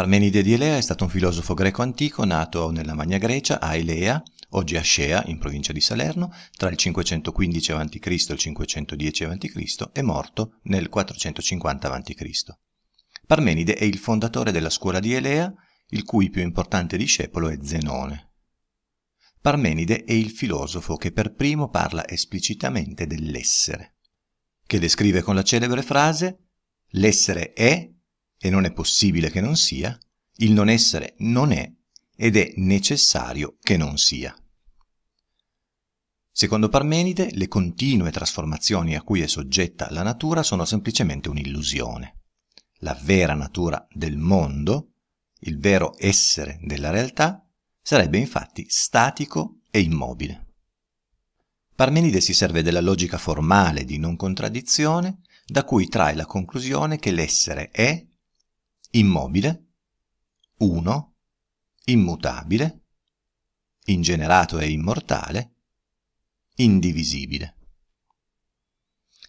Parmenide di Elea è stato un filosofo greco antico nato nella Magna Grecia a Elea, oggi a Scea, in provincia di Salerno, tra il 515 a.C. e il 510 a.C. e morto nel 450 a.C. Parmenide è il fondatore della scuola di Elea, il cui più importante discepolo è Zenone. Parmenide è il filosofo che per primo parla esplicitamente dell'essere, che descrive con la celebre frase L'essere è e non è possibile che non sia, il non essere non è ed è necessario che non sia. Secondo Parmenide, le continue trasformazioni a cui è soggetta la natura sono semplicemente un'illusione. La vera natura del mondo, il vero essere della realtà, sarebbe infatti statico e immobile. Parmenide si serve della logica formale di non contraddizione, da cui trae la conclusione che l'essere è immobile, uno, immutabile, ingenerato e immortale, indivisibile.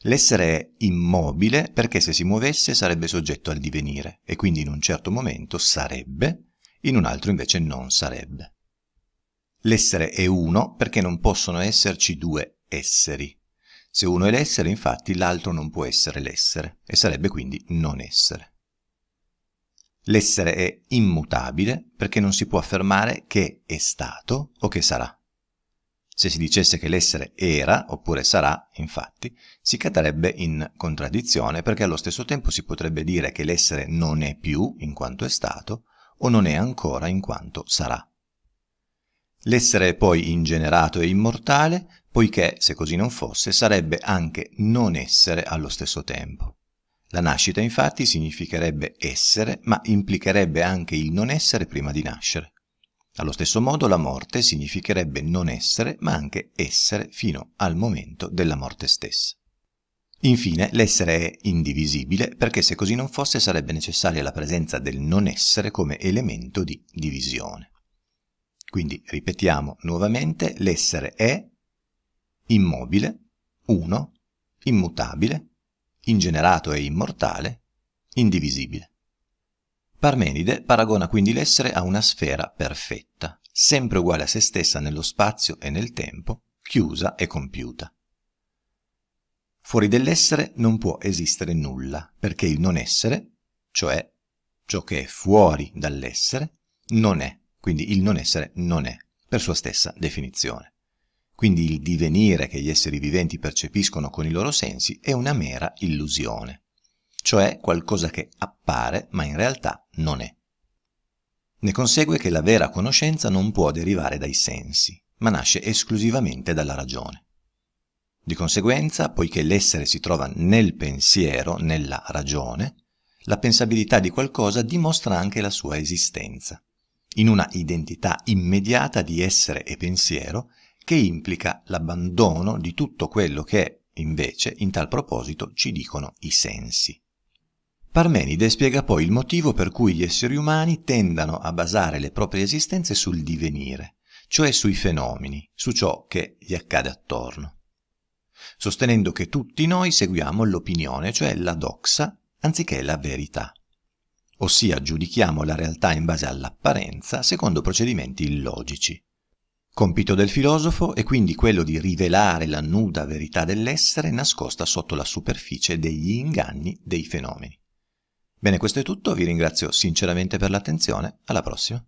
L'essere è immobile perché se si muovesse sarebbe soggetto al divenire e quindi in un certo momento sarebbe, in un altro invece non sarebbe. L'essere è uno perché non possono esserci due esseri. Se uno è l'essere, infatti, l'altro non può essere l'essere e sarebbe quindi non essere. L'essere è immutabile perché non si può affermare che è stato o che sarà. Se si dicesse che l'essere era oppure sarà, infatti, si cadrebbe in contraddizione perché allo stesso tempo si potrebbe dire che l'essere non è più in quanto è stato o non è ancora in quanto sarà. L'essere è poi ingenerato e immortale, poiché, se così non fosse, sarebbe anche non essere allo stesso tempo. La nascita infatti significherebbe essere, ma implicherebbe anche il non essere prima di nascere. Allo stesso modo la morte significherebbe non essere, ma anche essere fino al momento della morte stessa. Infine, l'essere è indivisibile perché se così non fosse sarebbe necessaria la presenza del non essere come elemento di divisione. Quindi ripetiamo nuovamente, l'essere è immobile, uno, immutabile, ingenerato e immortale, indivisibile. Parmenide paragona quindi l'essere a una sfera perfetta, sempre uguale a se stessa nello spazio e nel tempo, chiusa e compiuta. Fuori dell'essere non può esistere nulla, perché il non essere, cioè ciò che è fuori dall'essere, non è, quindi il non essere non è, per sua stessa definizione. Quindi il divenire che gli esseri viventi percepiscono con i loro sensi è una mera illusione, cioè qualcosa che appare ma in realtà non è. Ne consegue che la vera conoscenza non può derivare dai sensi, ma nasce esclusivamente dalla ragione. Di conseguenza, poiché l'essere si trova nel pensiero, nella ragione, la pensabilità di qualcosa dimostra anche la sua esistenza, in una identità immediata di essere e pensiero che implica l'abbandono di tutto quello che, invece, in tal proposito ci dicono i sensi. Parmenide spiega poi il motivo per cui gli esseri umani tendano a basare le proprie esistenze sul divenire, cioè sui fenomeni, su ciò che gli accade attorno, sostenendo che tutti noi seguiamo l'opinione, cioè la doxa, anziché la verità, ossia giudichiamo la realtà in base all'apparenza secondo procedimenti illogici. Compito del filosofo è quindi quello di rivelare la nuda verità dell'essere nascosta sotto la superficie degli inganni dei fenomeni. Bene, questo è tutto, vi ringrazio sinceramente per l'attenzione, alla prossima.